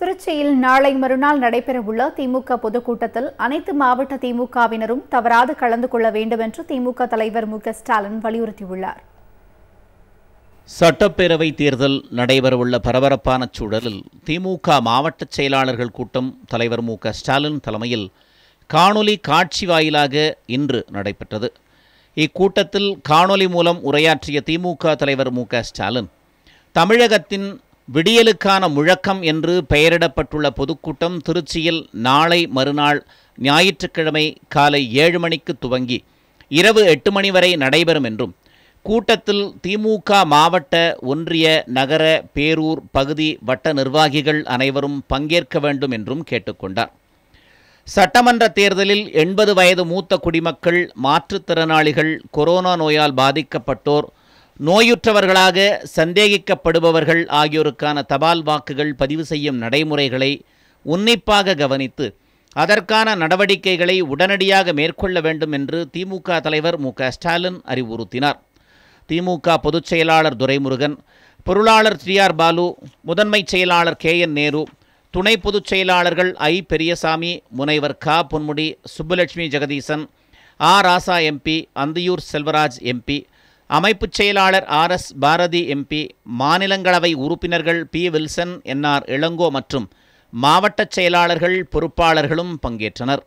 திருச்சியில் நாளை மறுநாள் நடைபெறவுள்ள திமுக பொதுக்கூட்டத்தில் அனைத்து மாவட்ட திமுகவினரும் தவறாது கலந்து கொள்ள வேண்டும் என்று திமுக தலைவர் மு ஸ்டாலின் வலியுறுத்தியுள்ளார் சட்டப்பேரவை தேர்தல் நடைபெறவுள்ள பரபரப்பான சூழலில் திமுக மாவட்ட செயலாளர்கள் கூட்டம் தலைவர் மு ஸ்டாலின் தலைமையில் காணொலி காட்சி வாயிலாக இன்று நடைபெற்றது இக்கூட்டத்தில் காணொலி மூலம் உரையாற்றிய திமுக தலைவர் மு ஸ்டாலின் தமிழகத்தின் விடியலுக்கான முழக்கம் என்று பெயரிடப்பட்டுள்ள பொதுக்கூட்டம் திருச்சியில் நாளை மறுநாள் ஞாயிற்றுக்கிழமை காலை ஏழு மணிக்கு துவங்கி இரவு எட்டு மணி வரை நடைபெறும் என்றும் கூட்டத்தில் திமுக மாவட்ட ஒன்றிய நகர பேரூர் பகுதி வட்ட நிர்வாகிகள் அனைவரும் பங்கேற்க வேண்டும் என்றும் கேட்டுக்கொண்டார் சட்டமன்ற தேர்தலில் எண்பது வயது மூத்த குடிமக்கள் மாற்றுத்திறனாளிகள் கொரோனா நோயால் பாதிக்கப்பட்டோர் நோயுற்றவர்களாக சந்தேகிக்கப்படுபவர்கள் ஆகியோருக்கான தபால் வாக்குகள் பதிவு செய்யும் நடைமுறைகளை உன்னிப்பாக கவனித்து அதற்கான நடவடிக்கைகளை உடனடியாக மேற்கொள்ள வேண்டும் என்று திமுக தலைவர் மு ஸ்டாலின் அறிவுறுத்தினார் திமுக பொதுச் செயலாளர் துரைமுருகன் பொருளாளர் ஆர் பாலு முதன்மை செயலாளர் கே என் நேரு துணை பொதுச் செயலாளர்கள் ஐ பெரியசாமி முனைவர் கா பொன்முடி சுப்புலட்சுமி ஜெகதீசன் ஆ ராசா எம்பி அந்தியூர் செல்வராஜ் எம்பி அமைப்பு செயலாளர் ஆர் எஸ் பாரதி எம்பி மாநிலங்களவை உறுப்பினர்கள் பி வில்சன் என்ஆர் இளங்கோ மற்றும் மாவட்ட செயலாளர்கள் பொறுப்பாளர்களும் பங்கேற்றனர்